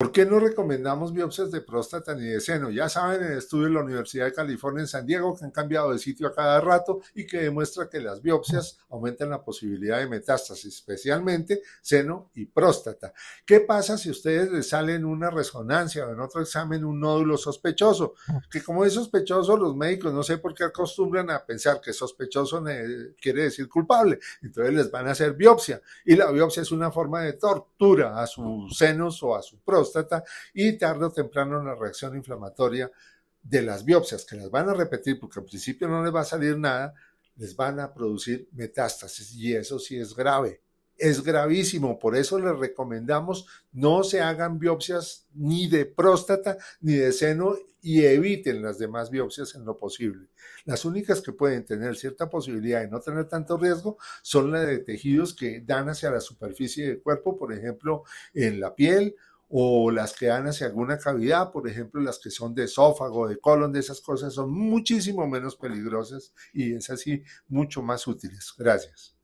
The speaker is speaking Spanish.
¿Por qué no recomendamos biopsias de próstata ni de seno? Ya saben, el estudio de la Universidad de California en San Diego que han cambiado de sitio a cada rato y que demuestra que las biopsias aumentan la posibilidad de metástasis, especialmente seno y próstata. ¿Qué pasa si ustedes les sale en una resonancia o en otro examen un nódulo sospechoso? Mm. Que como es sospechoso, los médicos no sé por qué acostumbran a pensar que sospechoso quiere decir culpable. Entonces les van a hacer biopsia y la biopsia es una forma de tortura a sus senos o a su próstata y tarde o temprano una reacción inflamatoria de las biopsias, que las van a repetir porque al principio no les va a salir nada, les van a producir metástasis y eso sí es grave. Es gravísimo, por eso les recomendamos no se hagan biopsias ni de próstata ni de seno y eviten las demás biopsias en lo posible. Las únicas que pueden tener cierta posibilidad de no tener tanto riesgo son las de tejidos que dan hacia la superficie del cuerpo, por ejemplo, en la piel o las que dan hacia alguna cavidad, por ejemplo, las que son de esófago, de colon, de esas cosas, son muchísimo menos peligrosas y es así mucho más útiles. Gracias.